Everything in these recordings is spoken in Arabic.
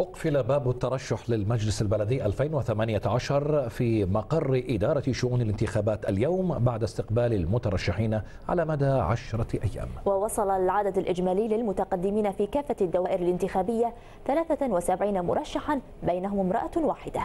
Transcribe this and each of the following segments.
أقفل باب الترشح للمجلس البلدي 2018 في مقر إدارة شؤون الانتخابات اليوم بعد استقبال المترشحين على مدى عشرة أيام ووصل العدد الإجمالي للمتقدمين في كافة الدوائر الانتخابية 73 مرشحا بينهم امرأة واحدة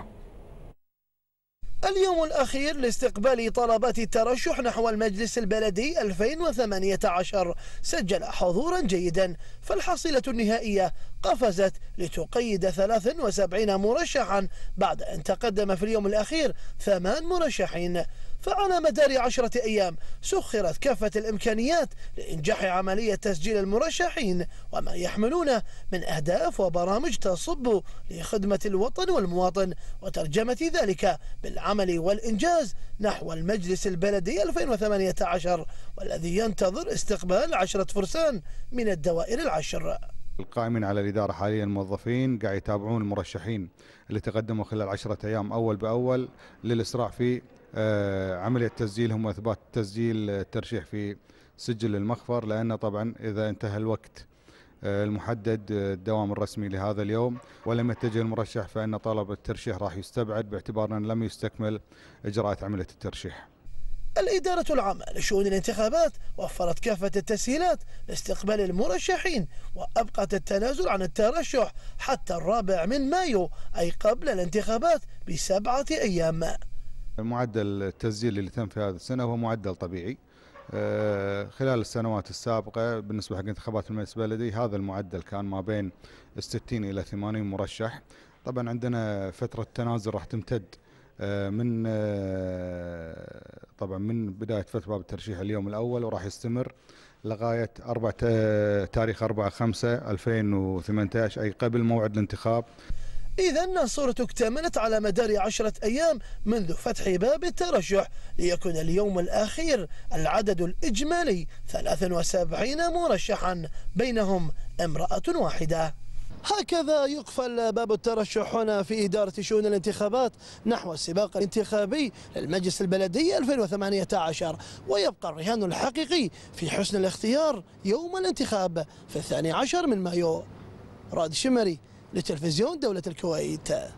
اليوم الأخير لاستقبال طلبات الترشح نحو المجلس البلدي 2018 سجل حضورا جيدا فالحصيلة النهائية قفزت لتقيد 73 مرشحا بعد أن تقدم في اليوم الأخير ثمان مرشحين فعلى مدار عشرة أيام سخرت كافة الإمكانيات لإنجاح عملية تسجيل المرشحين وما يحملونه من أهداف وبرامج تصب لخدمة الوطن والمواطن وترجمة ذلك بالعمل والإنجاز نحو المجلس البلدي 2018 والذي ينتظر استقبال عشرة فرسان من الدوائر العشر القائمين على الإدارة حاليا الموظفين قاعد يتابعون المرشحين اللي تقدموا خلال عشرة أيام أول بأول للإسراع في آه، عملية تسجيلهم وإثبات تسجيل الترشيح في سجل المخفر لأن طبعا إذا انتهى الوقت آه، المحدد آه، الدوام الرسمي لهذا اليوم ولم يتجه المرشح فإن طلب الترشيح راح يستبعد باعتبار أنه لم يستكمل إجراءات عملية الترشيح الإدارة العامة لشؤون الانتخابات وفرت كافة التسهيلات لاستقبال المرشحين وأبقت التنازل عن الترشح حتى الرابع من مايو أي قبل الانتخابات بسبعة أيام معدل التسجيل اللي تم في هذه السنة هو معدل طبيعي آه، خلال السنوات السابقة بالنسبة حق انتخابات المجلس البلدي هذا المعدل كان ما بين 60 إلى 80 مرشح طبعا عندنا فترة تنازل راح تمتد آه، من آه، طبعا من بدايه فتح باب الترشيح اليوم الاول وراح يستمر لغايه أربعة تاريخ 4 5 2018 اي قبل موعد الانتخاب إذا صورته اكتملت على مدار عشرة أيام منذ فتح باب الترشح ليكون اليوم الأخير العدد الإجمالي 73 مرشحا بينهم امرأة واحدة هكذا يقفل باب الترشح هنا في إدارة شؤون الانتخابات نحو السباق الانتخابي للمجلس البلدي 2018 ويبقى الرهان الحقيقي في حسن الاختيار يوم الانتخاب في الثاني عشر من مايو راد شمري لتلفزيون دولة الكويت